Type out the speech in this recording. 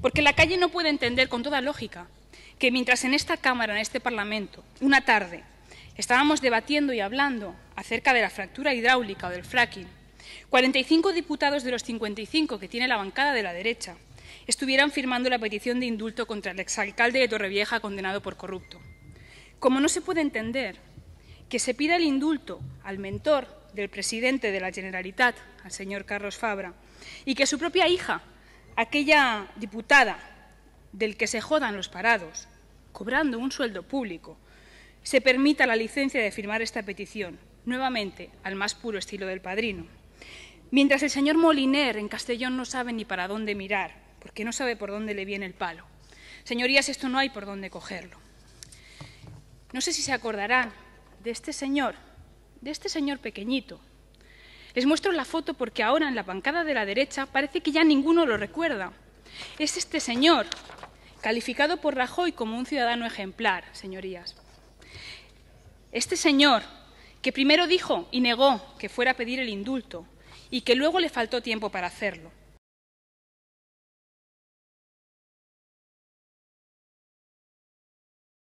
Porque la calle no puede entender con toda lógica que mientras en esta Cámara, en este Parlamento, una tarde estábamos debatiendo y hablando acerca de la fractura hidráulica o del fracking, 45 diputados de los 55 que tiene la bancada de la derecha estuvieran firmando la petición de indulto contra el exalcalde de Torrevieja condenado por corrupto. Como no se puede entender que se pida el indulto al mentor del presidente de la Generalitat, al señor Carlos Fabra, y que su propia hija aquella diputada del que se jodan los parados, cobrando un sueldo público, se permita la licencia de firmar esta petición, nuevamente al más puro estilo del padrino. Mientras el señor Moliner en Castellón no sabe ni para dónde mirar, porque no sabe por dónde le viene el palo. Señorías, esto no hay por dónde cogerlo. No sé si se acordarán de este señor, de este señor pequeñito, les muestro la foto porque ahora en la bancada de la derecha parece que ya ninguno lo recuerda. Es este señor, calificado por Rajoy como un ciudadano ejemplar, señorías. Este señor, que primero dijo y negó que fuera a pedir el indulto y que luego le faltó tiempo para hacerlo.